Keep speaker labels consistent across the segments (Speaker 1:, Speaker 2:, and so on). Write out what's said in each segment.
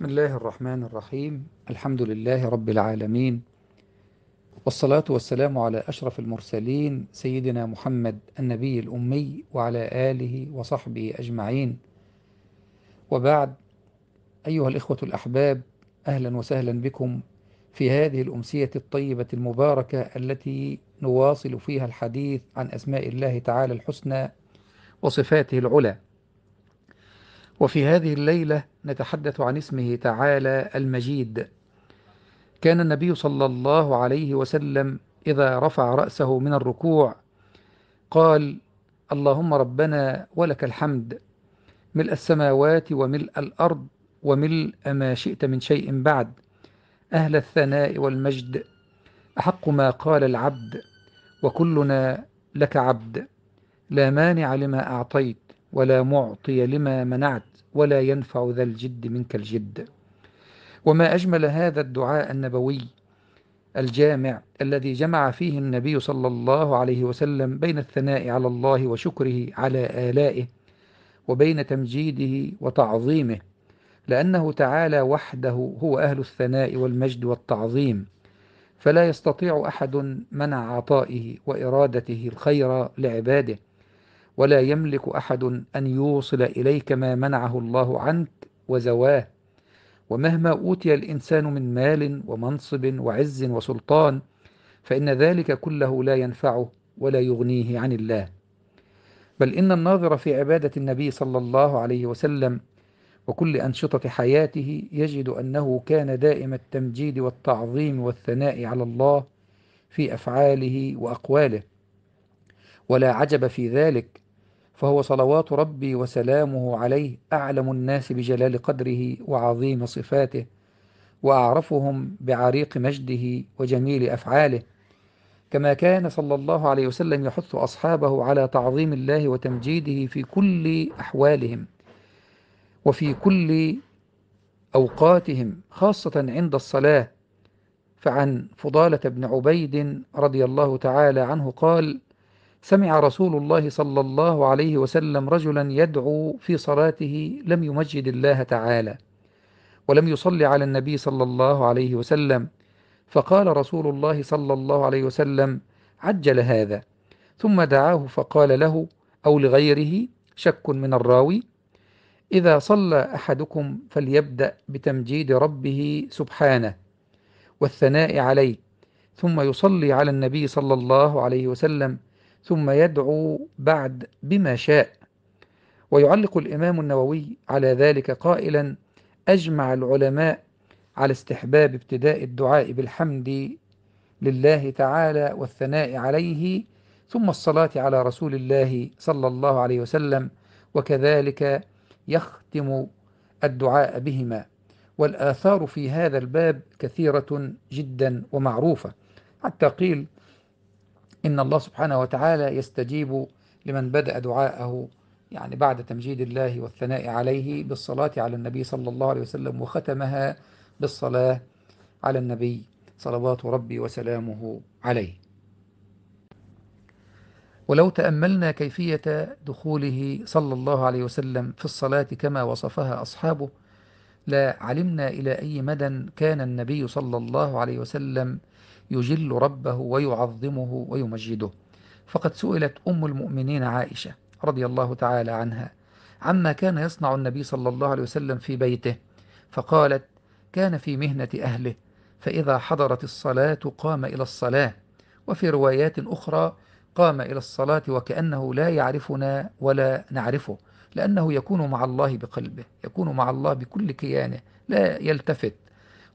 Speaker 1: بسم الله الرحمن الرحيم الحمد لله رب العالمين والصلاة والسلام على أشرف المرسلين سيدنا محمد النبي الأمي وعلى آله وصحبه أجمعين وبعد أيها الإخوة الأحباب أهلا وسهلا بكم في هذه الأمسية الطيبة المباركة التي نواصل فيها الحديث عن أسماء الله تعالى الحسنى وصفاته العلى وفي هذه الليلة نتحدث عن اسمه تعالى المجيد كان النبي صلى الله عليه وسلم إذا رفع رأسه من الركوع قال اللهم ربنا ولك الحمد ملء السماوات وملء الأرض وملء ما شئت من شيء بعد أهل الثناء والمجد أحق ما قال العبد وكلنا لك عبد لا مانع لما أعطيت ولا معطي لما منعت ولا ينفع ذا الجد منك الجد وما أجمل هذا الدعاء النبوي الجامع الذي جمع فيه النبي صلى الله عليه وسلم بين الثناء على الله وشكره على آلائه وبين تمجيده وتعظيمه لأنه تعالى وحده هو أهل الثناء والمجد والتعظيم فلا يستطيع أحد منع عطائه وإرادته الخير لعباده ولا يملك أحد أن يوصل إليك ما منعه الله عنك وزواه ومهما أوتي الإنسان من مال ومنصب وعز وسلطان فإن ذلك كله لا ينفعه ولا يغنيه عن الله بل إن الناظر في عبادة النبي صلى الله عليه وسلم وكل أنشطة حياته يجد أنه كان دائم التمجيد والتعظيم والثناء على الله في أفعاله وأقواله ولا عجب في ذلك فهو صلوات ربي وسلامه عليه أعلم الناس بجلال قدره وعظيم صفاته وأعرفهم بعريق مجده وجميل أفعاله كما كان صلى الله عليه وسلم يحث أصحابه على تعظيم الله وتمجيده في كل أحوالهم وفي كل أوقاتهم خاصة عند الصلاة فعن فضالة بن عبيد رضي الله تعالى عنه قال سمع رسول الله صلى الله عليه وسلم رجلا يدعو في صلاته لم يمجد الله تعالى ولم يصلي على النبي صلى الله عليه وسلم فقال رسول الله صلى الله عليه وسلم عجل هذا ثم دعاه فقال له أو لغيره شك من الراوي إذا صلى أحدكم فليبدأ بتمجيد ربه سبحانه والثناء عليه ثم يصلي على النبي صلى الله عليه وسلم ثم يدعو بعد بما شاء ويعلق الإمام النووي على ذلك قائلا أجمع العلماء على استحباب ابتداء الدعاء بالحمد لله تعالى والثناء عليه ثم الصلاة على رسول الله صلى الله عليه وسلم وكذلك يختم الدعاء بهما والآثار في هذا الباب كثيرة جدا ومعروفة حتى قيل إن الله سبحانه وتعالى يستجيب لمن بدأ دعاءه يعني بعد تمجيد الله والثناء عليه بالصلاة على النبي صلى الله عليه وسلم وختمها بالصلاة على النبي صلوات ربي وسلامه عليه ولو تأملنا كيفية دخوله صلى الله عليه وسلم في الصلاة كما وصفها أصحابه لعلمنا إلى أي مدى كان النبي صلى الله عليه وسلم يجل ربه ويعظمه ويمجده فقد سئلت أم المؤمنين عائشة رضي الله تعالى عنها عما كان يصنع النبي صلى الله عليه وسلم في بيته فقالت كان في مهنة أهله فإذا حضرت الصلاة قام إلى الصلاة وفي روايات أخرى قام إلى الصلاة وكأنه لا يعرفنا ولا نعرفه لأنه يكون مع الله بقلبه يكون مع الله بكل كيانه لا يلتفت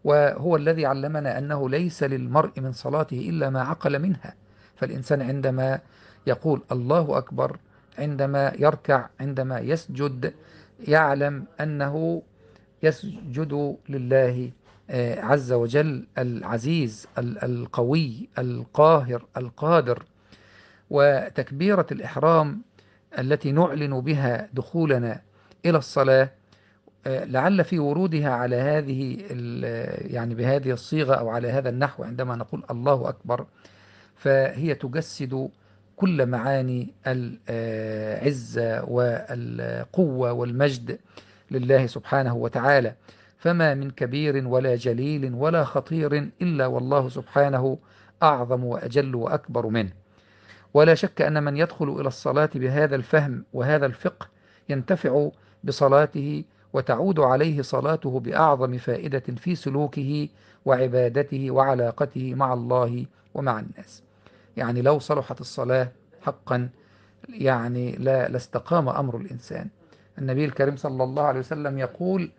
Speaker 1: وهو الذي علمنا أنه ليس للمرء من صلاته إلا ما عقل منها فالإنسان عندما يقول الله أكبر عندما يركع عندما يسجد يعلم أنه يسجد لله آه، عز وجل العزيز القوي القاهر القادر وتكبيرة الإحرام التي نعلن بها دخولنا إلى الصلاة لعل في ورودها على هذه يعني بهذه الصيغة أو على هذا النحو عندما نقول الله أكبر فهي تجسد كل معاني العزة والقوة والمجد لله سبحانه وتعالى فما من كبير ولا جليل ولا خطير إلا والله سبحانه أعظم وأجل وأكبر منه ولا شك أن من يدخل إلى الصلاة بهذا الفهم وهذا الفقه ينتفع بصلاته وتعود عليه صلاته بأعظم فائدة في سلوكه وعبادته وعلاقته مع الله ومع الناس يعني لو صلحت الصلاة حقا يعني لا لاستقام أمر الإنسان النبي الكريم صلى الله عليه وسلم يقول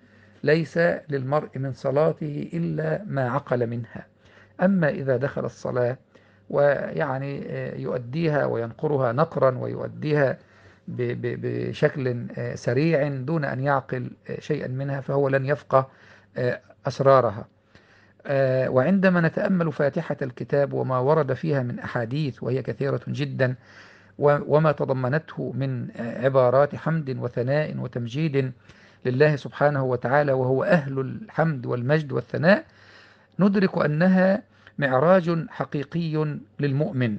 Speaker 1: ليس للمرء من صلاته إلا ما عقل منها أما إذا دخل الصلاة ويعني آه، يؤديها وينقرها نقرا ويؤديها بشكل آه، سريع دون أن يعقل آه، شيئا منها فهو لن يفقه آه، أسرارها وعندما نتأمل فاتحة الكتاب وما ورد فيها من أحاديث وهي كثيرة جدا وما تضمنته من عبارات حمد وثناء وتمجيد لله سبحانه وتعالى وهو أهل الحمد والمجد والثناء ندرك أنها معراج حقيقي للمؤمن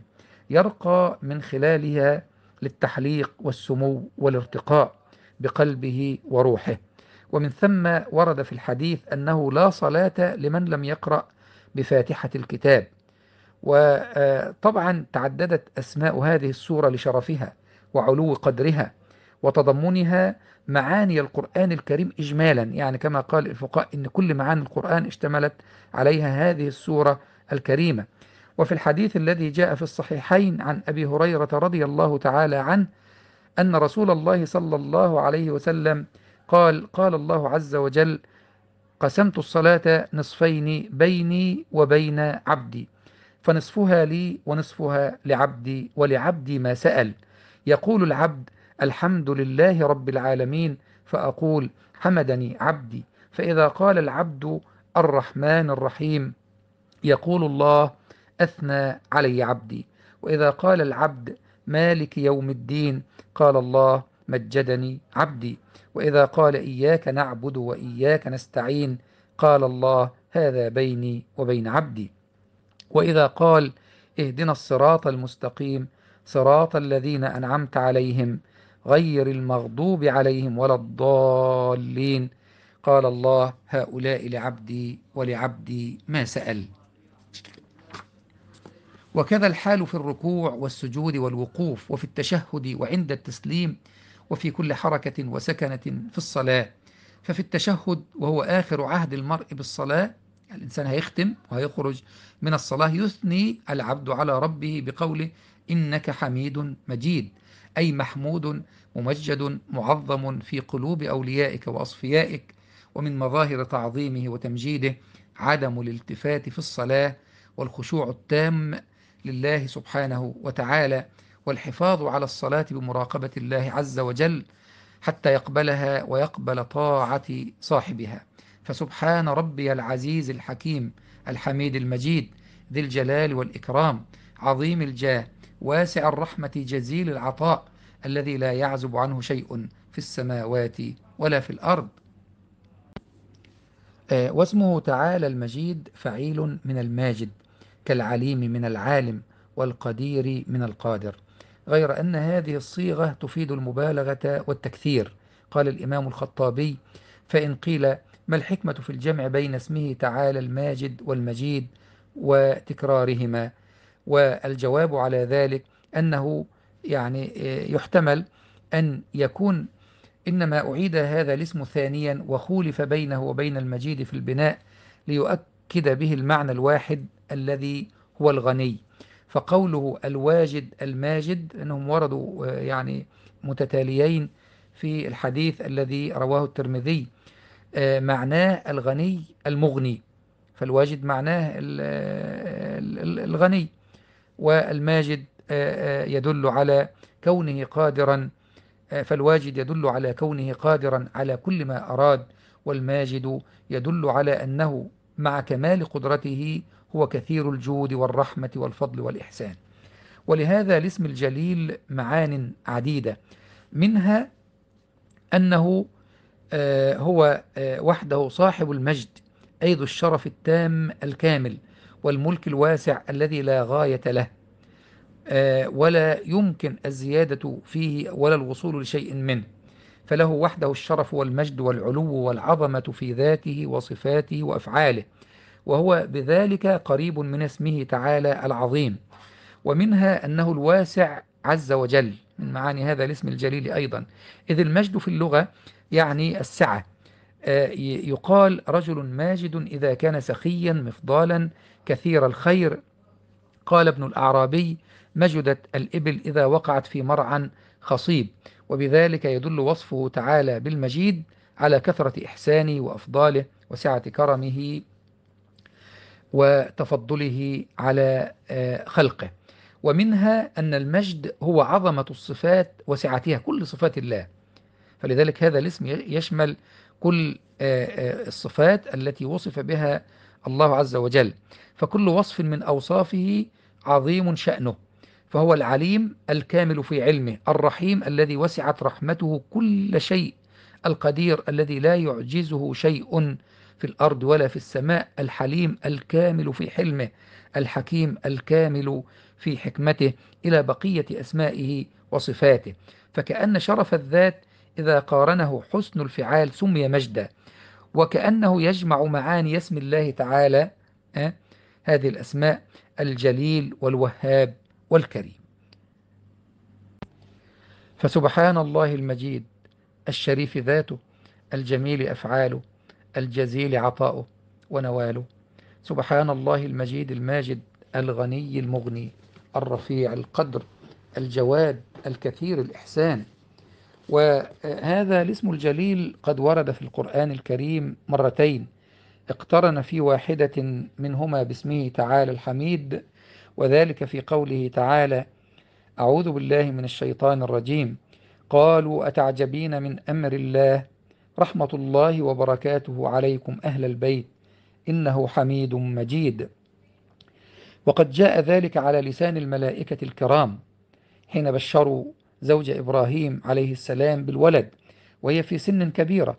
Speaker 1: يرقى من خلالها للتحليق والسمو والارتقاء بقلبه وروحه ومن ثم ورد في الحديث أنه لا صلاة لمن لم يقرأ بفاتحة الكتاب وطبعا تعددت أسماء هذه السورة لشرفها وعلو قدرها وتضمنها معاني القرآن الكريم إجمالا يعني كما قال الفقهاء إن كل معاني القرآن اشتملت عليها هذه السورة الكريمة وفي الحديث الذي جاء في الصحيحين عن أبي هريرة رضي الله تعالى عنه أن رسول الله صلى الله عليه وسلم قال قال الله عز وجل قسمت الصلاة نصفين بيني وبين عبدي فنصفها لي ونصفها لعبدي ولعبدي ما سأل يقول العبد الحمد لله رب العالمين فأقول حمدني عبدي فإذا قال العبد الرحمن الرحيم يقول الله أثنى علي عبدي وإذا قال العبد مالك يوم الدين قال الله مجدني عبدي وإذا قال إياك نعبد وإياك نستعين قال الله هذا بيني وبين عبدي وإذا قال اهدنا الصراط المستقيم صراط الذين أنعمت عليهم غير المغضوب عليهم ولا الضالين قال الله هؤلاء لعبدي ولعبدي ما سأل وكذا الحال في الركوع والسجود والوقوف وفي التشهد وعند التسليم وفي كل حركة وسكنة في الصلاة ففي التشهد وهو آخر عهد المرء بالصلاة يعني الإنسان هيختم وهيخرج من الصلاة يثني العبد على ربه بقوله إنك حميد مجيد أي محمود ممجد معظم في قلوب أوليائك وأصفيائك ومن مظاهر تعظيمه وتمجيده عدم الالتفات في الصلاة والخشوع التام لله سبحانه وتعالى والحفاظ على الصلاة بمراقبة الله عز وجل حتى يقبلها ويقبل طاعة صاحبها فسبحان ربي العزيز الحكيم الحميد المجيد ذي الجلال والإكرام عظيم الجاه واسع الرحمة جزيل العطاء الذي لا يعزب عنه شيء في السماوات ولا في الأرض آه، واسمه تعالى المجيد فعيل من الماجد كالعليم من العالم والقدير من القادر غير أن هذه الصيغة تفيد المبالغة والتكثير قال الإمام الخطابي فإن قيل ما الحكمة في الجمع بين اسمه تعالى الماجد والمجيد وتكرارهما والجواب على ذلك أنه يعني يحتمل أن يكون إنما أعيد هذا الاسم ثانيا وخولف بينه وبين المجيد في البناء ليؤكد به المعنى الواحد الذي هو الغني فقوله الواجد الماجد أنهم وردوا آه، يعني متتاليين في الحديث الذي رواه الترمذي آه، معناه الغني المغني فالواجد معناه آه، الغني والماجد يدل على كونه قادرا فالواجد يدل على كونه قادرا على كل ما أراد والماجد يدل على أنه مع كمال قدرته هو كثير الجود والرحمة والفضل والإحسان ولهذا الاسم الجليل معان عديدة منها أنه آه، هو آه، وحده صاحب المجد أي ذو الشرف التام الكامل والملك الواسع الذي لا غاية له آه، ولا يمكن الزيادة فيه ولا الوصول لشيء منه فله وحده الشرف والمجد والعلو والعظمة في ذاته وصفاته وأفعاله وهو بذلك قريب من اسمه تعالى العظيم ومنها أنه الواسع عز وجل من معاني هذا الاسم الجليل أيضا إذ المجد في اللغة يعني السعة آه، يقال رجل ماجد إذا كان سخيا مفضالا كثير الخير قال ابن الأعرابي مجدت الإبل إذا وقعت في مرعى خصيب وبذلك يدل وصفه تعالى بالمجيد على كثرة إحسانه وأفضاله وسعة كرمه وتفضله على آه، خلقه ومنها أن المجد هو عظمة الصفات وسعتها كل صفات الله فلذلك هذا الاسم يشمل كل آه، آه، الصفات التي وصف بها الله عز وجل فكل وصف من أوصافه عظيم شأنه فهو العليم الكامل في علمه الرحيم الذي وسعت رحمته كل شيء القدير الذي لا يعجزه شيء في الأرض ولا في السماء الحليم الكامل في حلمه الحكيم الكامل في حكمته إلى بقية أسمائه وصفاته فكأن شرف الذات إذا قارنه حسن الفعال سمي مجدا وكأنه يجمع معاني اسم الله تعالى آه، هذه الأسماء الجليل والوهاب والكريم فسبحان الله المجيد الشريف ذاته الجميل أفعاله الجزيل عطاؤه ونواله سبحان الله المجيد الماجد الغني المغني الرفيع القدر الجواد الكثير الإحسان وهذا الاسم الجليل قد ورد في القرآن الكريم مرتين اقترن في واحدة منهما باسمه تعالى الحميد وذلك في قوله تعالى أعوذ بالله من الشيطان الرجيم قالوا أتعجبين من أمر الله رحمة الله وبركاته عليكم أهل البيت إنه حميد مجيد وقد جاء ذلك على لسان الملائكة الكرام حين بشروا زوج إبراهيم عليه السلام بالولد وهي في سن كبيرة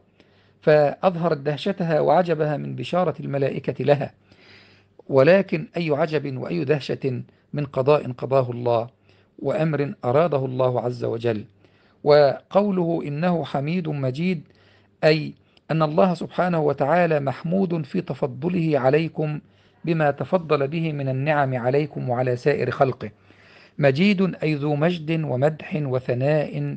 Speaker 1: فأظهرت دهشتها وعجبها من بشارة الملائكة لها ولكن أي عجب وأي دهشة من قضاء قضاه الله وأمر أراده الله عز وجل وقوله إنه حميد مجيد أي أن الله سبحانه وتعالى محمود في تفضله عليكم بما تفضل به من النعم عليكم وعلى سائر خلقه مجيد أي ذو مجد ومدح وثناء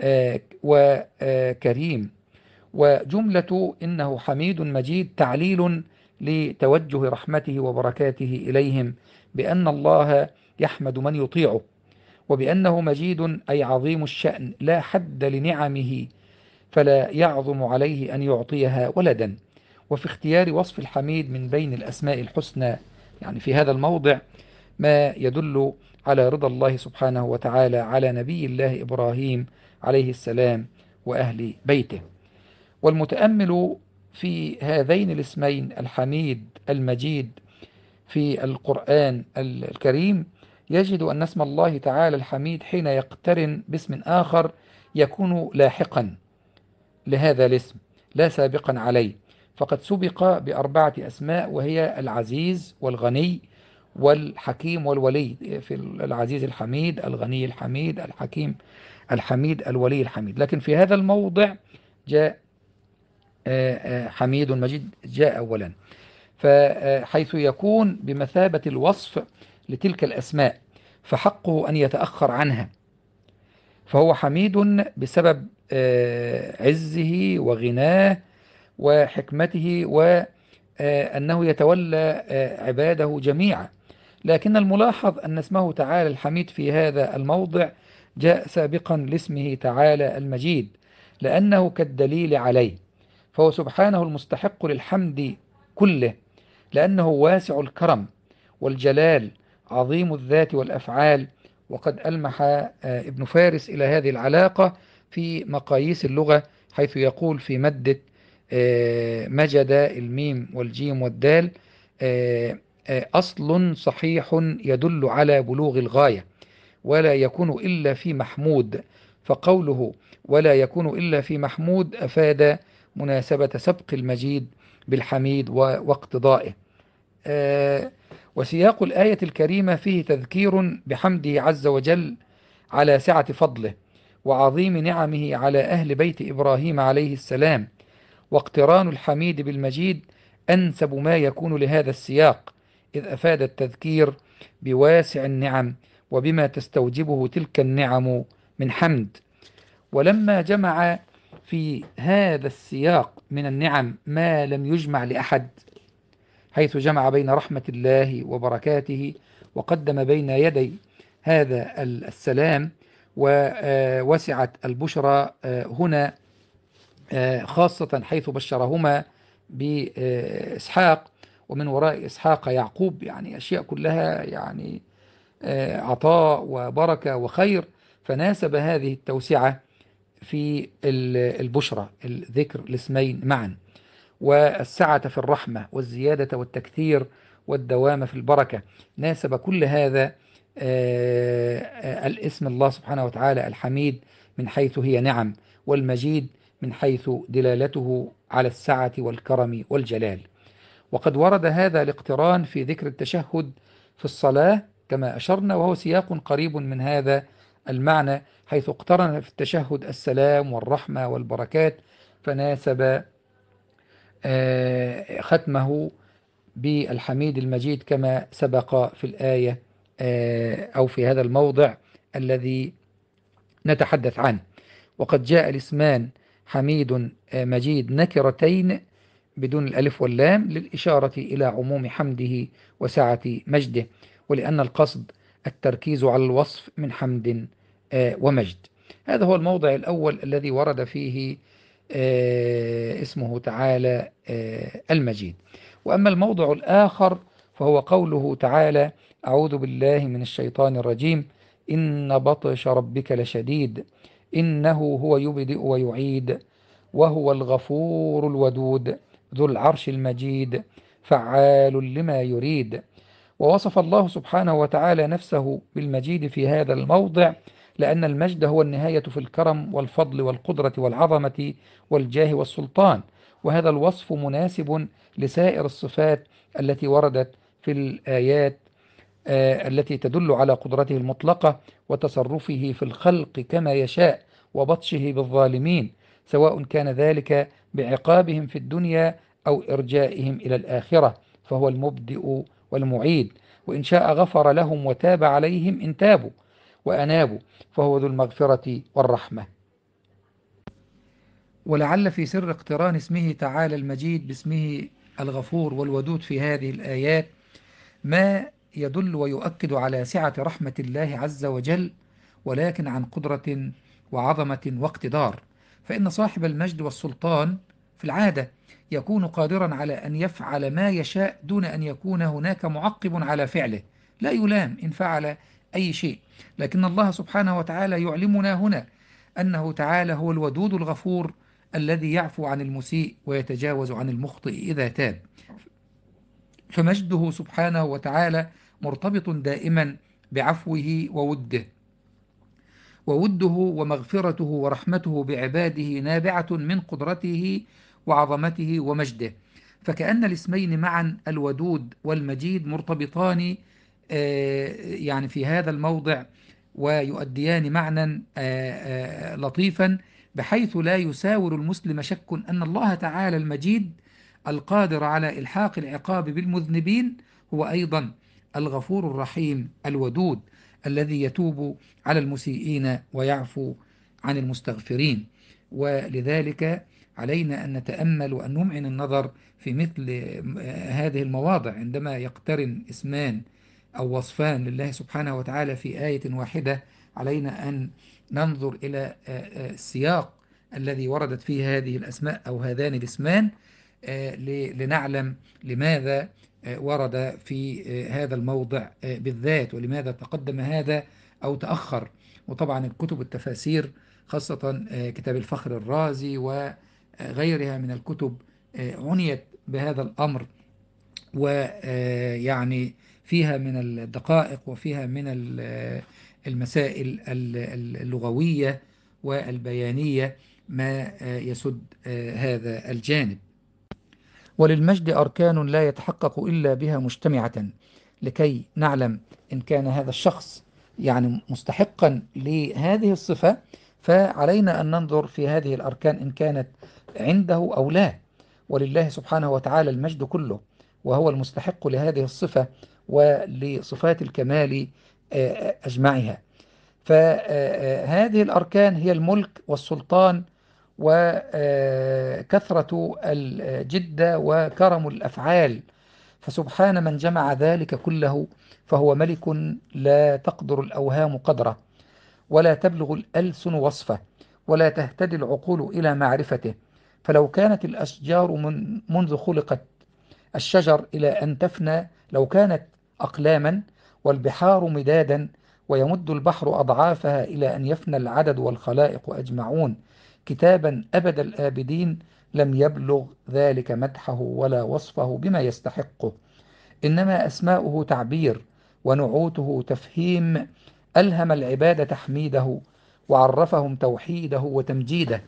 Speaker 1: آه، وكريم آه، وجملة إنه حميد مجيد تعليل لتوجه رحمته وبركاته إليهم بأن الله يحمد من يطيعه وبأنه مجيد أي عظيم الشأن لا حد لنعمه فلا يعظم عليه أن يعطيها ولدا وفي اختيار وصف الحميد من بين الأسماء الحسنى يعني في هذا الموضع ما يدل على رضا الله سبحانه وتعالى على نبي الله إبراهيم عليه السلام وأهل بيته والمتأمل في هذين الاسمين الحميد المجيد في القرآن الكريم يجد أن اسم الله تعالى الحميد حين يقترن باسم آخر يكون لاحقا لهذا الاسم لا سابقا عليه فقد سبق بأربعة أسماء وهي العزيز والغني والحكيم والولي في العزيز الحميد الغني الحميد الحكيم الحميد الولي الحميد لكن في هذا الموضع جاء آه، آه، حميد المجيد جاء أولا فحيث يكون بمثابة الوصف لتلك الأسماء فحقه أن يتأخر عنها فهو حميد بسبب آه، عزه وغناه وحكمته وأنه آه، يتولى آه، عباده جميعا لكن الملاحظ أن اسمه تعالى الحميد في هذا الموضع جاء سابقا لاسمه تعالى المجيد لأنه كالدليل عليه فهو سبحانه المستحق للحمد كله لأنه واسع الكرم والجلال عظيم الذات والأفعال وقد ألمح ابن فارس إلى هذه العلاقة في مقاييس اللغة حيث يقول في مدة آه، مجد الميم والجيم والدال آه، آه، أصل صحيح يدل على بلوغ الغاية ولا يكون إلا في محمود فقوله ولا يكون إلا في محمود أفاد مناسبة سبق المجيد بالحميد واقتضائه وسياق الآية الكريمة فيه تذكير بحمده عز وجل على سعة فضله وعظيم نعمه على أهل بيت إبراهيم عليه السلام واقتران الحميد بالمجيد أنسب ما يكون لهذا السياق إذ أفاد التذكير بواسع النعم وبما تستوجبه تلك النعم من حمد ولما جمع في هذا السياق من النعم ما لم يجمع لأحد حيث جمع بين رحمة الله وبركاته وقدم بين يدي هذا السلام ووسعت البشرى آه، هنا آه، خاصة حيث بشرهما بإسحاق ومن وراء إسحاق يعقوب يعني أشياء كلها يعني آه، عطاء وبركة وخير فناسب هذه التوسعة في البشرى الذكر الاسمين معا والسعة في الرحمة والزيادة والتكثير والدوام في البركة ناسب كل هذا آه، آه، الاسم الله سبحانه وتعالى الحميد من حيث هي نعم والمجيد من حيث دلالته على السعة والكرم والجلال وقد ورد هذا الاقتران في ذكر التشهد في الصلاة كما أشرنا وهو سياق قريب من هذا المعنى حيث اقترن في التشهد السلام والرحمة والبركات فناسب آه، ختمه بالحميد المجيد كما سبق في الآية آه، أو في هذا الموضع الذي نتحدث عنه وقد جاء الاسمان حميد آه، مجيد نكرتين بدون الألف واللام للإشارة إلى عموم حمده وسعة مجده ولأن القصد التركيز على الوصف من حمد آه، ومجد هذا هو الموضع الأول الذي ورد فيه اسمه تعالى المجيد وأما الموضع الآخر فهو قوله تعالى أعوذ بالله من الشيطان الرجيم إن بطش ربك لشديد إنه هو يبدئ ويعيد وهو الغفور الودود ذو العرش المجيد فعال لما يريد ووصف الله سبحانه وتعالى نفسه بالمجيد في هذا الموضع لأن المجد هو النهاية في الكرم والفضل والقدرة والعظمة والجاه والسلطان وهذا الوصف مناسب لسائر الصفات التي وردت في الآيات آه، التي تدل على قدرته المطلقة وتصرفه في الخلق كما يشاء وبطشه بالظالمين سواء كان ذلك بعقابهم في الدنيا أو إرجائهم إلى الآخرة فهو المبدئ والمعيد وإن شاء غفر لهم وتاب عليهم إن تابوا وأنابوا فهو ذو المغفرة والرحمة ولعل في سر اقتران اسمه تعالى المجيد باسمه الغفور والودود في هذه الآيات ما يدل ويؤكد على سعة رحمة الله عز وجل ولكن عن قدرة وعظمة واقتدار فإن صاحب المجد والسلطان في العادة يكون قادرا على أن يفعل ما يشاء دون أن يكون هناك معقب على فعله لا يلام إن فعل أي شيء لكن الله سبحانه وتعالى يعلمنا هنا أنه تعالى هو الودود الغفور الذي يعفو عن المسيء ويتجاوز عن المخطئ إذا تاب فمجده سبحانه وتعالى مرتبط دائما بعفوه ووده ووده ومغفرته ورحمته بعباده نابعة من قدرته وعظمته ومجده فكأن الاسمين معا الودود والمجيد مرتبطان آه، يعني في هذا الموضع ويؤديان معنى آه، آه، لطيفا بحيث لا يساور المسلم شك أن الله تعالى المجيد القادر على إلحاق العقاب بالمذنبين هو أيضا الغفور الرحيم الودود الذي يتوب على المسيئين ويعفو عن المستغفرين ولذلك علينا أن نتأمل وأن نمعن النظر في مثل آه، هذه المواضع عندما يقترن اسمان أو وصفان لله سبحانه وتعالى في آية واحدة علينا أن ننظر إلى آه، آه، السياق الذي وردت فيه هذه الأسماء أو هذان الاسمان لنعلم لماذا آه، ورد في آه، هذا الموضع آه، بالذات ولماذا تقدم هذا أو تأخر وطبعا الكتب التفاسير خاصة كتاب الفخر الرازي وغيرها من الكتب عنيت بهذا الأمر ويعني فيها من الدقائق وفيها من المسائل اللغوية والبيانية ما يسد هذا الجانب وللمجد أركان لا يتحقق إلا بها مجتمعة لكي نعلم إن كان هذا الشخص يعني مستحقا لهذه الصفة فعلينا أن ننظر في هذه الأركان إن كانت عنده أو لا ولله سبحانه وتعالى المجد كله وهو المستحق لهذه الصفة ولصفات الكمال آه، آه، أجمعها فهذه الأركان هي الملك والسلطان وكثرة الجدة وكرم الأفعال فسبحان من جمع ذلك كله فهو ملك لا تقدر الأوهام قدره ولا تبلغ الألسن وصفه ولا تهتدي العقول إلى معرفته فلو كانت الأشجار من منذ خلقت الشجر إلى أن تفنى لو كانت أقلاما والبحار مدادا ويمد البحر أضعافها إلى أن يفنى العدد والخلائق أجمعون كتابا أبد الآبدين لم يبلغ ذلك مدحه ولا وصفه بما يستحقه إنما أسماؤه تعبير ونعوته تفهيم ألهم العباد تحميده وعرفهم توحيده وتمجيده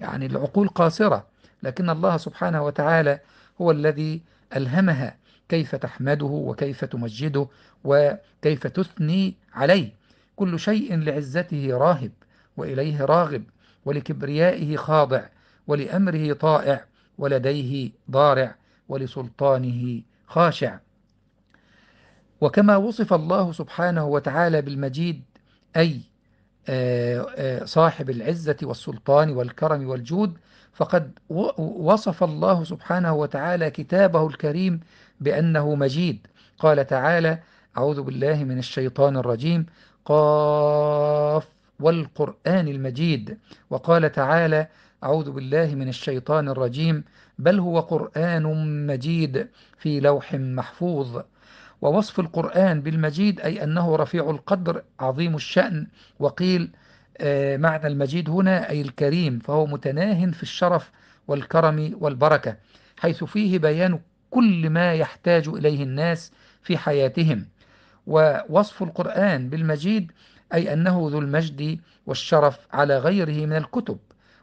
Speaker 1: يعني العقول قاصرة لكن الله سبحانه وتعالى هو الذي ألهمها كيف تحمده وكيف تمجده وكيف تثني عليه كل شيء لعزته راهب وإليه راغب ولكبريائه خاضع ولأمره طائع ولديه ضارع ولسلطانه خاشع وكما وصف الله سبحانه وتعالى بالمجيد أي آه، آه، صاحب العزة والسلطان والكرم والجود فقد وصف الله سبحانه وتعالى كتابه الكريم بأنه مجيد قال تعالى أعوذ بالله من الشيطان الرجيم قاف والقرآن المجيد وقال تعالى أعوذ بالله من الشيطان الرجيم بل هو قرآن مجيد في لوح محفوظ ووصف القرآن بالمجيد أي أنه رفيع القدر عظيم الشأن وقيل آه، معنى المجيد هنا أي الكريم فهو متناه في الشرف والكرم والبركة حيث فيه بيان كل ما يحتاج إليه الناس في حياتهم ووصف القرآن بالمجيد أي أنه ذو المجد والشرف على غيره من الكتب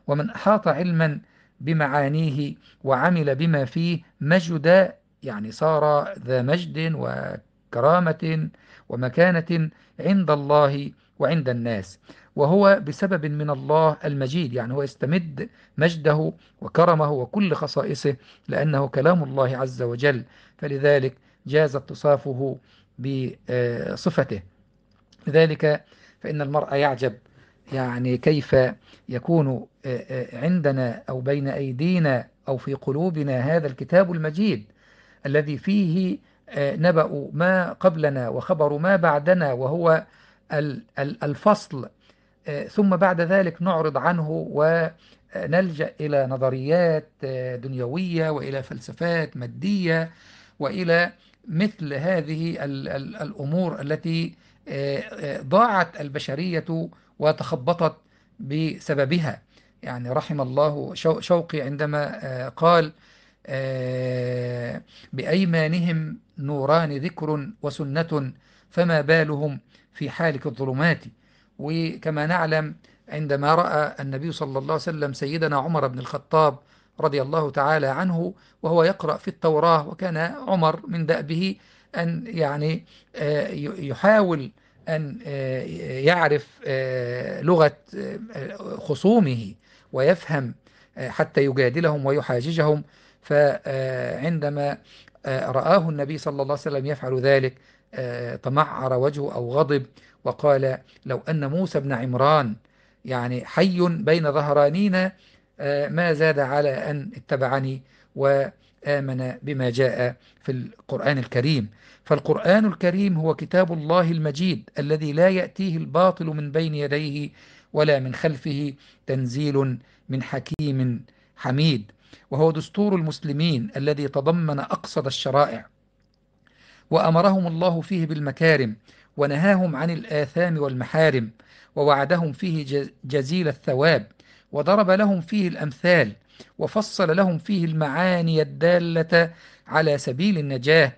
Speaker 1: ومن أحاط علما بمعانيه وعمل بما فيه مجد يعني صار ذا مجد وكرامة ومكانة عند الله وعند الناس وهو بسبب من الله المجيد يعني هو يستمد مجده وكرمه وكل خصائصه لأنه كلام الله عز وجل فلذلك جاز اتصافه بصفته لذلك فإن المرأة يعجب يعني كيف يكون آه، آه، عندنا أو بين أيدينا أو في قلوبنا هذا الكتاب المجيد الذي فيه آه، نبأ ما قبلنا وخبر ما بعدنا وهو الفصل ثم بعد ذلك نعرض عنه ونلجأ إلى نظريات دنيوية وإلى فلسفات مادية وإلى مثل هذه الأمور التي ضاعت البشرية وتخبطت بسببها يعني رحم الله شوقي عندما آه، قال آه، بأيمانهم نوران ذكر وسنة فما بالهم في حالك الظلمات وكما نعلم عندما رأى النبي صلى الله عليه وسلم سيدنا عمر بن الخطاب رضي الله تعالى عنه وهو يقرأ في التوراة وكان عمر من دأبه أن يعني آه، يحاول أن آه، يعرف آه، لغة خصومه ويفهم حتى يجادلهم ويحاججهم فعندما رآه النبي صلى الله عليه وسلم يفعل ذلك تمعر وجهه أو غضب وقال لو أن موسى بن عمران يعني حي بين ظهرانينا ما زاد على أن اتبعني و آمن بما جاء في القرآن الكريم فالقرآن الكريم هو كتاب الله المجيد الذي لا يأتيه الباطل من بين يديه ولا من خلفه تنزيل من حكيم حميد وهو دستور المسلمين الذي تضمن أقصد الشرائع وأمرهم الله فيه بالمكارم ونهاهم عن الآثام والمحارم ووعدهم فيه جزيل الثواب وضرب لهم فيه الأمثال وفصل لهم فيه المعاني الدالة على سبيل النجاة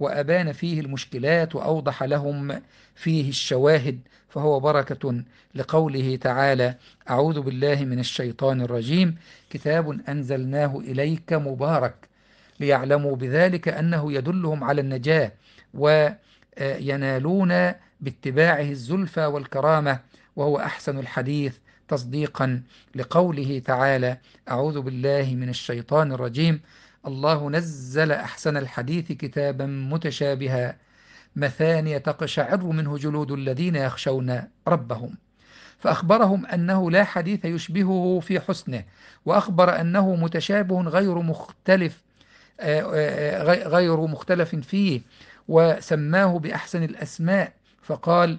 Speaker 1: وأبان فيه المشكلات وأوضح لهم فيه الشواهد فهو بركة لقوله تعالى أعوذ بالله من الشيطان الرجيم كتاب أنزلناه إليك مبارك ليعلموا بذلك أنه يدلهم على النجاة وينالون آه، باتباعه الزلفى والكرامة وهو أحسن الحديث تصديقا لقوله تعالى أعوذ بالله من الشيطان الرجيم الله نزل أحسن الحديث كتابا متشابها مثاني تقشعر منه جلود الذين يخشون ربهم فأخبرهم أنه لا حديث يشبهه في حسنه وأخبر أنه متشابه غير مختلف آه، آه، آه، غير مختلف فيه وسماه بأحسن الأسماء فقال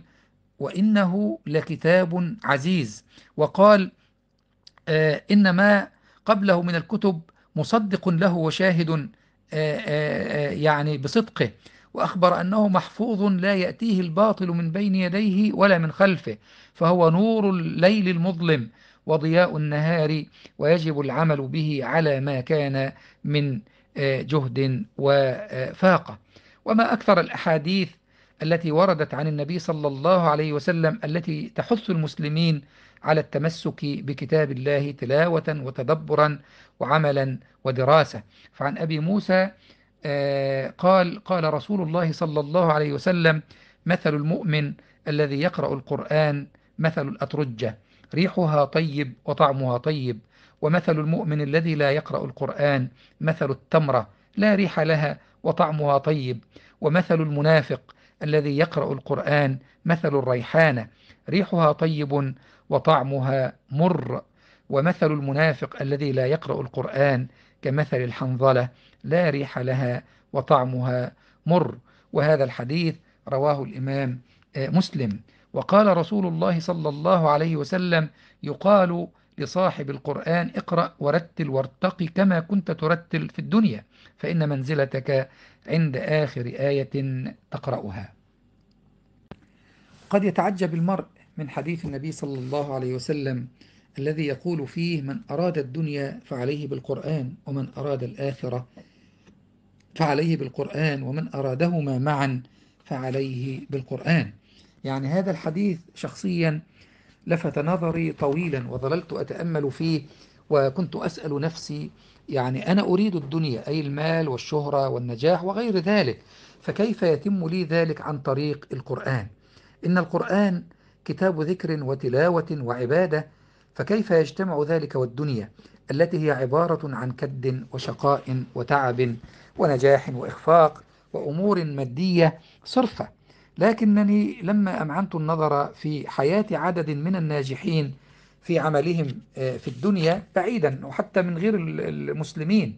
Speaker 1: وإنه لكتاب عزيز وقال آه، إن ما قبله من الكتب مصدق له وشاهد آه، آه، يعني بصدقه وأخبر أنه محفوظ لا يأتيه الباطل من بين يديه ولا من خلفه فهو نور الليل المظلم وضياء النهار ويجب العمل به على ما كان من جهد وفاقة وما أكثر الأحاديث التي وردت عن النبي صلى الله عليه وسلم التي تحث المسلمين على التمسك بكتاب الله تلاوة وتدبرا وعملا ودراسة فعن أبي موسى آه، قال قال رسول الله صلى الله عليه وسلم مثل المؤمن الذي يقرأ القرآن مثل الأترجة ريحها طيب وطعمها طيب ومثل المؤمن الذي لا يقرأ القرآن مثل التمرة لا ريح لها وطعمها طيب ومثل المنافق الذي يقرأ القرآن مثل الريحانة ريحها طيب وطعمها مر ومثل المنافق الذي لا يقرأ القرآن كمثل الحنظلة لا ريح لها وطعمها مر وهذا الحديث رواه الإمام آه، مسلم وقال رسول الله صلى الله عليه وسلم يقال لصاحب القرآن اقرأ ورتل وارتقي كما كنت ترتل في الدنيا فإن منزلتك عند آخر آية تقرأها قد يتعجب المرء من حديث النبي صلى الله عليه وسلم الذي يقول فيه من أراد الدنيا فعليه بالقرآن ومن أراد الآخرة فعليه بالقرآن ومن أرادهما معا فعليه بالقرآن يعني هذا الحديث شخصيا لفت نظري طويلا وظللت أتأمل فيه وكنت أسأل نفسي يعني أنا أريد الدنيا أي المال والشهرة والنجاح وغير ذلك فكيف يتم لي ذلك عن طريق القرآن إن القرآن كتاب ذكر وتلاوة وعبادة فكيف يجتمع ذلك والدنيا التي هي عبارة عن كد وشقاء وتعب ونجاح وإخفاق وأمور مادية صرفة لكنني لما أمعنت النظر في حياة عدد من الناجحين في عملهم آه، في الدنيا بعيدا وحتى من غير المسلمين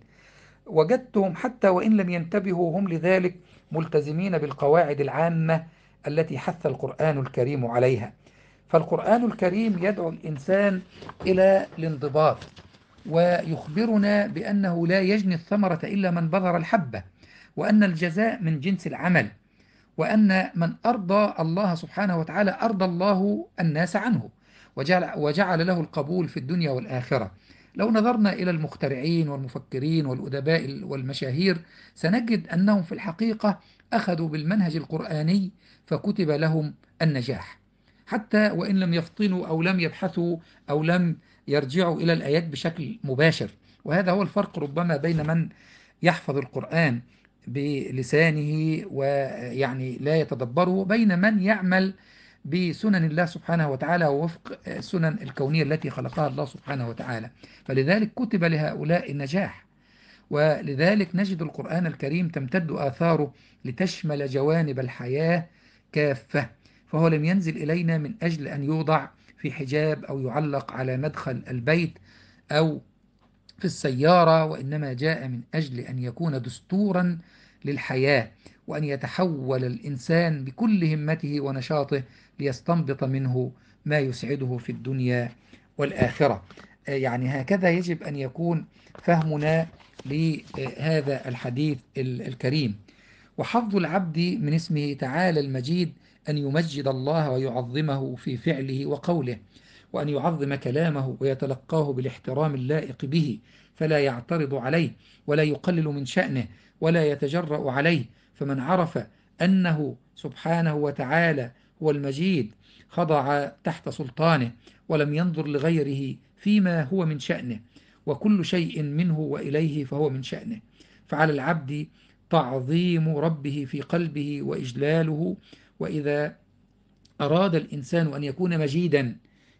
Speaker 1: وجدتهم حتى وإن لم ينتبهوا هم لذلك ملتزمين بالقواعد العامة التي حث القرآن الكريم عليها فالقرآن الكريم يدعو الإنسان إلى الانضباط ويخبرنا بأنه لا يجني الثمرة إلا من بذر الحبة وأن الجزاء من جنس العمل وأن من أرضى الله سبحانه وتعالى أرضى الله الناس عنه وجعل, وجعل له القبول في الدنيا والآخرة لو نظرنا إلى المخترعين والمفكرين والأدباء والمشاهير سنجد أنهم في الحقيقة أخذوا بالمنهج القرآني فكتب لهم النجاح حتى وإن لم يفطنوا أو لم يبحثوا أو لم يرجعوا إلى الآيات بشكل مباشر وهذا هو الفرق ربما بين من يحفظ القرآن بلسانه ويعني لا يتدبره بين من يعمل بسنن الله سبحانه وتعالى ووفق آه، السنن الكونية التي خلقها الله سبحانه وتعالى فلذلك كتب لهؤلاء النجاح ولذلك نجد القرآن الكريم تمتد آثاره لتشمل جوانب الحياة كافة فهو لم ينزل إلينا من أجل أن يوضع في حجاب أو يعلق على مدخل البيت أو في السيارة وإنما جاء من أجل أن يكون دستورا للحياة وأن يتحول الإنسان بكل همته ونشاطه ليستنبط منه ما يسعده في الدنيا والآخرة آه، يعني هكذا يجب أن يكون فهمنا لهذا الحديث الكريم وحظ العبد من اسمه تعالى المجيد أن يمجد الله ويعظمه في فعله وقوله وأن يعظم كلامه ويتلقاه بالاحترام اللائق به فلا يعترض عليه ولا يقلل من شأنه ولا يتجرأ عليه فمن عرف أنه سبحانه وتعالى والمجيد خضع تحت سلطانه ولم ينظر لغيره فيما هو من شأنه وكل شيء منه وإليه فهو من شأنه فعلى العبد تعظيم ربه في قلبه وإجلاله وإذا أراد الإنسان أن يكون مجيدا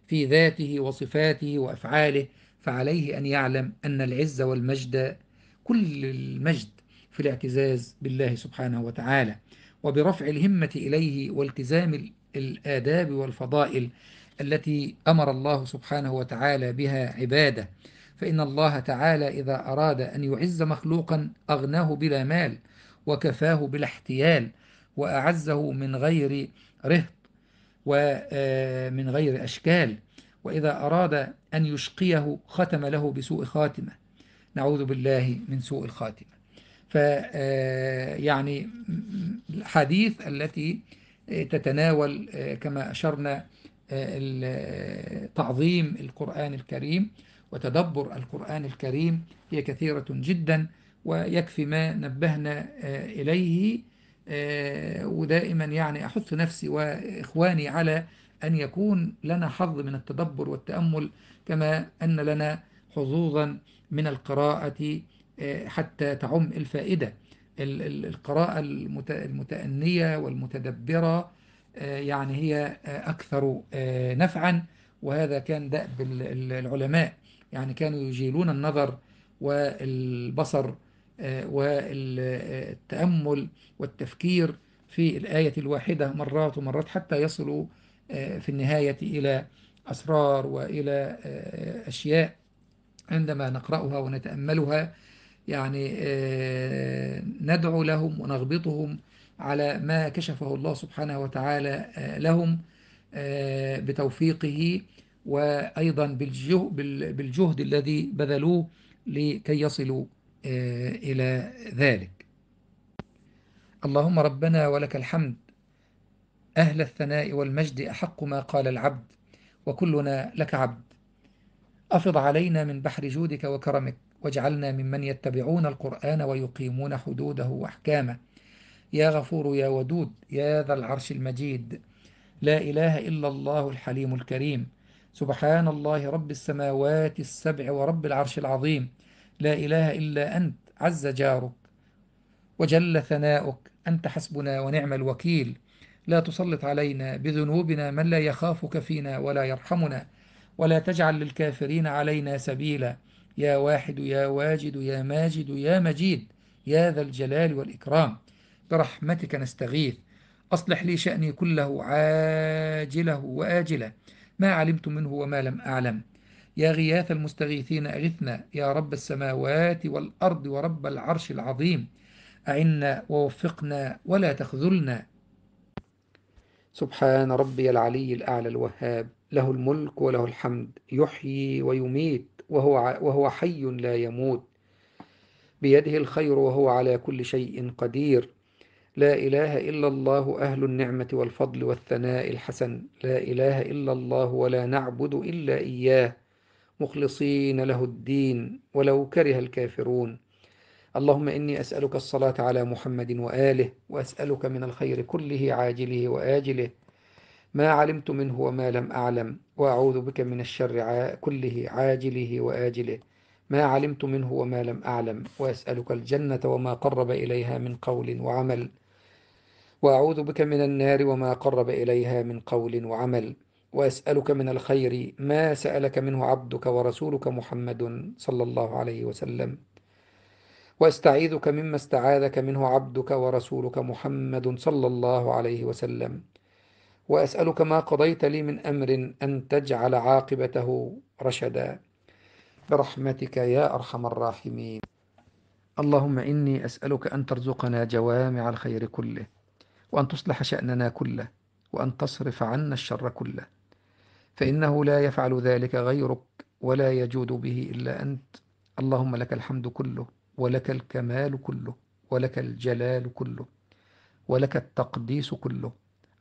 Speaker 1: في ذاته وصفاته وأفعاله فعليه أن يعلم أن العز والمجد كل المجد في الاعتزاز بالله سبحانه وتعالى وبرفع الهمة إليه والتزام الآداب والفضائل التي أمر الله سبحانه وتعالى بها عباده فإن الله تعالى إذا أراد أن يعز مخلوقا أغناه بلا مال وكفاه بلا احتيال وأعزه من غير رهط ومن آه، غير أشكال وإذا أراد أن يشقيه ختم له بسوء خاتمة نعوذ بالله من سوء الخاتمة فيعني آه، الحديث التي تتناول آه، كما أشرنا آه، تعظيم القرآن الكريم وتدبر القرآن الكريم هي كثيرة جدا ويكفي ما نبهنا إليه ودائما يعني أحث نفسي وإخواني على أن يكون لنا حظ من التدبر والتأمل كما أن لنا حظوظا من القراءة حتى تعم الفائدة القراءة المتأنية والمتدبرة آه، يعني هي آه، أكثر آه، نفعا وهذا كان دأب العلماء يعني كانوا يجيلون النظر والبصر والتأمل والتفكير في الآية الواحدة مرات ومرات حتى يصلوا في النهاية إلى أسرار وإلى أشياء عندما نقرأها ونتأملها يعني آه، ندعو لهم ونغبطهم على ما كشفه الله سبحانه وتعالى آه، لهم آه، بتوفيقه وأيضا بالجهد الذي بذلوه لكي يصلوا إلى ذلك اللهم ربنا ولك الحمد أهل الثناء والمجد أحق ما قال العبد وكلنا لك عبد أفض علينا من بحر جودك وكرمك واجعلنا ممن يتبعون القرآن ويقيمون حدوده وأحكامه يا غفور يا ودود يا ذا العرش المجيد لا إله إلا الله الحليم الكريم سبحان الله رب السماوات السبع ورب العرش العظيم لا إله إلا أنت عز جارك وجل ثناؤك أنت حسبنا ونعم الوكيل لا تسلط علينا بذنوبنا من لا يخافك فينا ولا يرحمنا ولا تجعل للكافرين علينا سبيلا يا واحد يا واجد يا ماجد يا مجيد يا ذا الجلال والإكرام برحمتك نستغيث أصلح لي شأني كله عاجله وآجله ما علمت منه وما لم أعلم يا غياث المستغيثين أغثنا يا رب السماوات والأرض ورب العرش العظيم أعنا ووفقنا ولا تخذلنا سبحان ربي العلي الأعلى الوهاب له الملك وله الحمد يحيي ويميت وهو, وهو حي لا يموت بيده الخير وهو على كل شيء قدير لا إله إلا الله أهل النعمة والفضل والثناء الحسن لا إله إلا الله ولا نعبد إلا إياه مخلصين له الدين ولو كره الكافرون اللهم إني أسألك الصلاة على محمد وآله وأسألك من الخير كله عاجله وآجله ما علمت منه وما لم أعلم وأعوذ بك من الشر كله عاجله وآجله ما علمت منه وما لم أعلم وأسألك الجنة وما قرب إليها من قول وعمل وأعوذ بك من النار وما قرب إليها من قول وعمل وأسألك من الخير ما سألك منه عبدك ورسولك محمد صلى الله عليه وسلم واستعيذك مما استعاذك منه عبدك ورسولك محمد صلى الله عليه وسلم وأسألك ما قضيت لي من أمر أن تجعل عاقبته رشدا برحمتك يا أرحم الراحمين اللهم إني أسألك أن ترزقنا جوامع الخير كله وأن تصلح شأننا كله وأن تصرف عنا الشر كله فإنه لا يفعل ذلك غيرك ولا يجود به إلا أنت اللهم لك الحمد كله ولك الكمال كله ولك الجلال كله ولك التقديس كله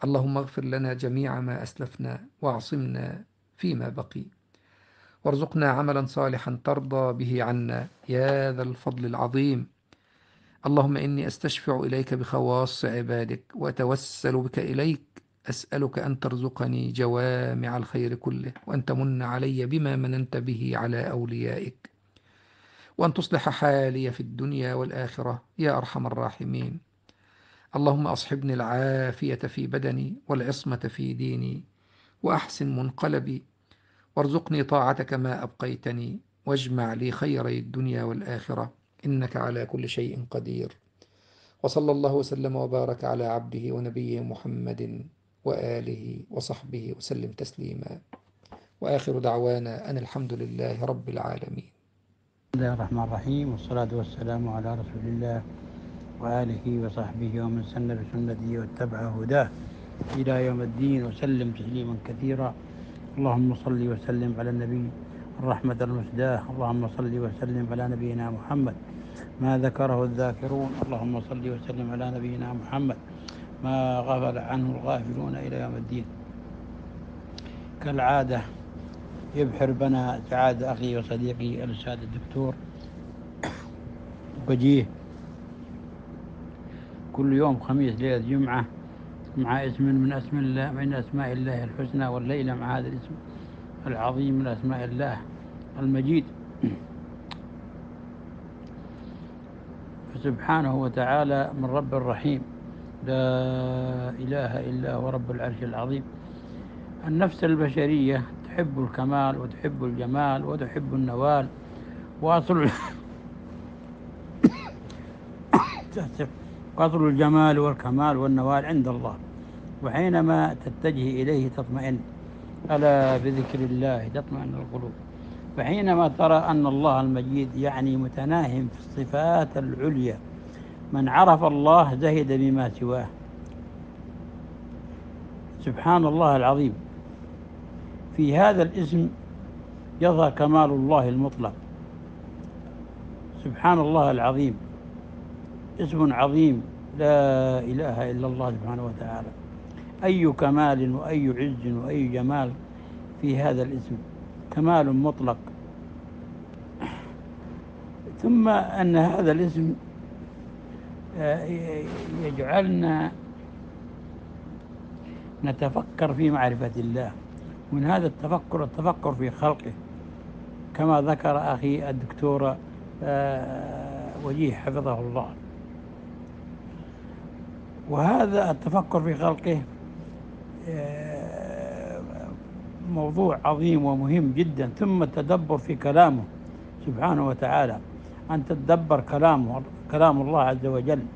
Speaker 1: اللهم اغفر لنا جميع ما أسلفنا واعصمنا فيما بقي وارزقنا عملا صالحا ترضى به عنا يا ذا الفضل العظيم اللهم إني أستشفع إليك بخواص عبادك وأتوسل بك إليك أسألك أن ترزقني جوامع الخير كله وأن تمن علي بما مننت به على أوليائك وأن تصلح حالي في الدنيا والآخرة يا أرحم الراحمين اللهم أصحبني العافية في بدني والعصمة في ديني وأحسن منقلبي وارزقني طاعتك ما أبقيتني واجمع لي خيري الدنيا والآخرة إنك على كل شيء قدير وصلى الله وسلم وبارك على عبده ونبيه محمد وآله وصحبه وسلم تسليما وآخر دعوانا أن الحمد لله
Speaker 2: رب العالمين بسم الله الرحمن الرحيم والصلاة والسلام على رسول الله وآله وصحبه ومن سن بسنته واتبع هداه إلى يوم الدين وسلم تسليما كثيرا اللهم صل وسلم على النبي الرحمة المسداة اللهم صل وسلم على نبينا محمد ما ذكره الذاكرون اللهم صل وسلم على نبينا محمد ما غفل عنه الغافلون إلى يوم الدين كالعادة يبحر بنا سعادة أخي وصديقي الأستاذ الدكتور وجيه كل يوم خميس ليلة جمعة مع اسم من اسم الله من أسماء الله الحسنى والليلة مع هذا الاسم العظيم من أسماء الله المجيد فسبحانه وتعالى من رب الرحيم لا إله إلا هو رب العرش العظيم النفس البشرية تحب الكمال وتحب الجمال وتحب النوال واصل تأسف قطر الجمال والكمال والنوال عند الله وحينما تتجه إليه تطمئن ألا بذكر الله تطمئن القلوب فحينما ترى أن الله المجيد يعني متناهم في الصفات العليا من عرف الله زهد بما سواه سبحان الله العظيم في هذا الاسم يظهر كمال الله المطلق سبحان الله العظيم اسم عظيم لا إله إلا الله سبحانه وتعالى أي كمال وأي عز وأي جمال في هذا الاسم كمال مطلق ثم أن هذا الاسم آه، يجعلنا نتفكر في معرفة الله من هذا التفكر التفكر في خلقه كما ذكر أخي الدكتور آه، وجيه حفظه الله وهذا التفكر في خلقه آه، موضوع عظيم ومهم جدا ثم التدبر في كلامه سبحانه وتعالى أن تتدبر كلامه كلام الله عز وجل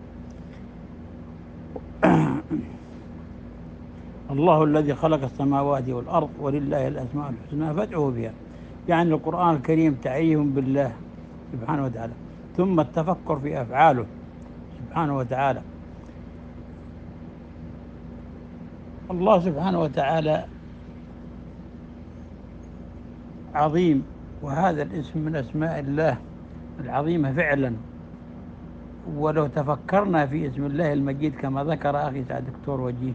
Speaker 2: الله الذي خلق السماوات والأرض ولله الأسماء الحسنى فادعوه بها يعني القرآن الكريم تعيه بالله سبحانه وتعالى ثم التفكر في أفعاله سبحانه وتعالى الله سبحانه وتعالى عظيم وهذا الاسم من أسماء الله العظيمة فعلا ولو تفكرنا في اسم الله المجيد كما ذكر أخي سعد دكتور وجيه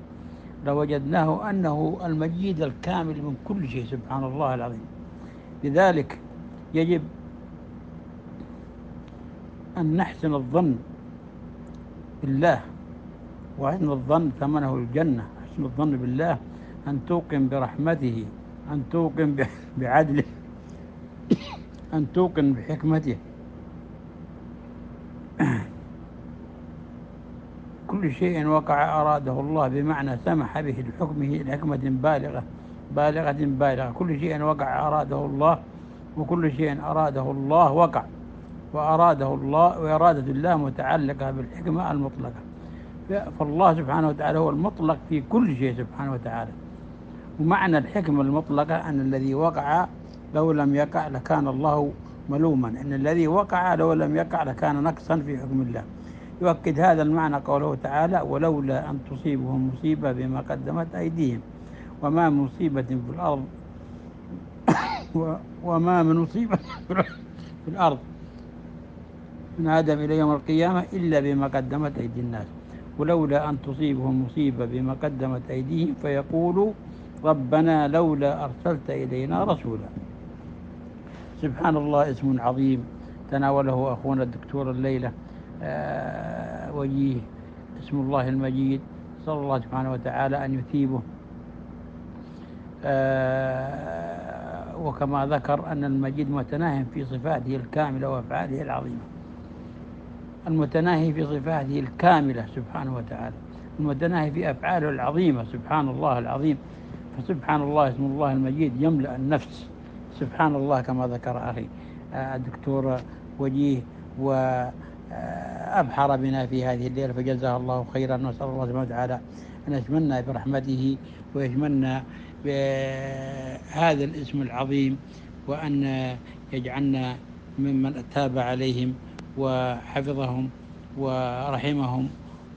Speaker 2: لوجدناه أنه المجيد الكامل من كل شيء سبحان الله العظيم لذلك يجب أن نحسن الظن بالله وحسن الظن ثمنه الجنة حسن الظن بالله أن توقن برحمته أن توقن بعدله أن توقن بحكمته كل شيء وقع أراده الله بمعنى سمح به لحكمه لحكمة بالغة بالغة بالغة كل شيء وقع أراده الله وكل شيء أراده الله وقع وأراده الله وإرادة الله متعلقة بالحكمة المطلقة فالله سبحانه وتعالى هو المطلق في كل شيء سبحانه وتعالى ومعنى الحكمة المطلقة أن الذي وقع لو لم يقع لكان الله ملوما أن الذي وقع لو لم يقع لكان نقصا في حكم الله يؤكد هذا المعنى قوله تعالى ولولا أن تصيبهم مصيبة بما قدمت أيديهم وما من مصيبة في الأرض وما من مصيبة في الأرض من عدم إلى يوم القيامة إلا بما قدمت أيدي الناس ولولا أن تصيبهم مصيبة بما قدمت أيديهم فيقولوا ربنا لولا أرسلت إلينا رسولا سبحان الله اسم عظيم تناوله أخونا الدكتور الليلة آه، وجيه اسم الله المجيد صلى الله سبحانه وتعالى أن يثيبه آه، وكما ذكر أن المجيد متناهم في صفاته الكاملة وأفعاله العظيمة المتناهي في صفاته الكاملة سبحانه وتعالى المتناهي في أفعاله العظيمة سبحان الله العظيم فسبحان الله اسم الله المجيد يملأ النفس سبحان الله كما ذكر أخي آه، الدكتور وجيه وأبحر بنا في هذه الليلة فجزاه الله خيرا نسأل الله سبحانه وتعالى أن يشملنا برحمته ويشملنا بهذا الاسم العظيم وأن يجعلنا ممن تاب عليهم وحفظهم ورحمهم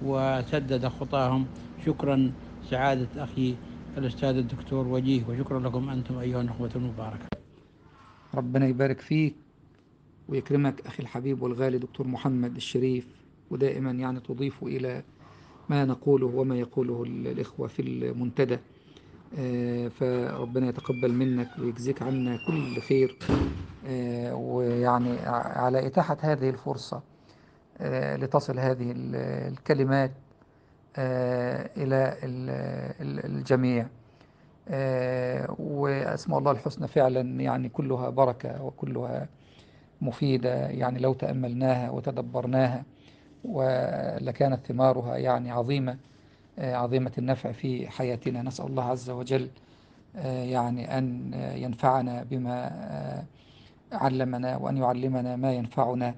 Speaker 2: وسدد خطاهم شكرا سعادة أخي الأستاذ الدكتور وجيه وشكرا لكم أنتم أيها الأخوة المباركة
Speaker 1: ربنا يبارك فيك ويكرمك أخي الحبيب والغالي دكتور محمد الشريف ودائما يعني تضيف إلى ما نقوله وما يقوله الإخوة في المنتدى آه، فربنا يتقبل منك ويجزيك عنا كل خير آه، ويعني على إتاحة هذه الفرصة آه، لتصل هذه الكلمات آه، إلى الجميع وأسماء الله الحسنى فعلا يعني كلها بركة وكلها مفيدة يعني لو تأملناها وتدبرناها ولكانت ثمارها يعني عظيمة عظيمة النفع في حياتنا نسأل الله عز وجل يعني أن ينفعنا بما علمنا وأن يعلمنا ما ينفعنا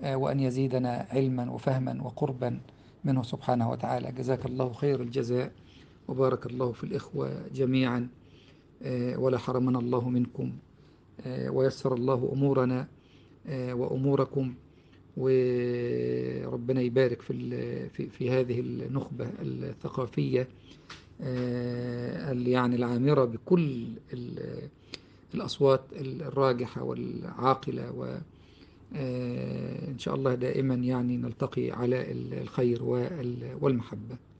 Speaker 1: آه، وأن يزيدنا علما وفهما وقربا منه سبحانه وتعالى جزاك الله خير الجزاء وبارك الله في الإخوة جميعا آه، ولا حرمنا الله منكم آه، ويسر الله أمورنا وأموركم وربنا يبارك في في هذه النخبة الثقافية يعني العامرة بكل الأصوات الراجحة والعاقلة وإن آه، شاء الله دائما يعني نلتقي على الخير والمحبة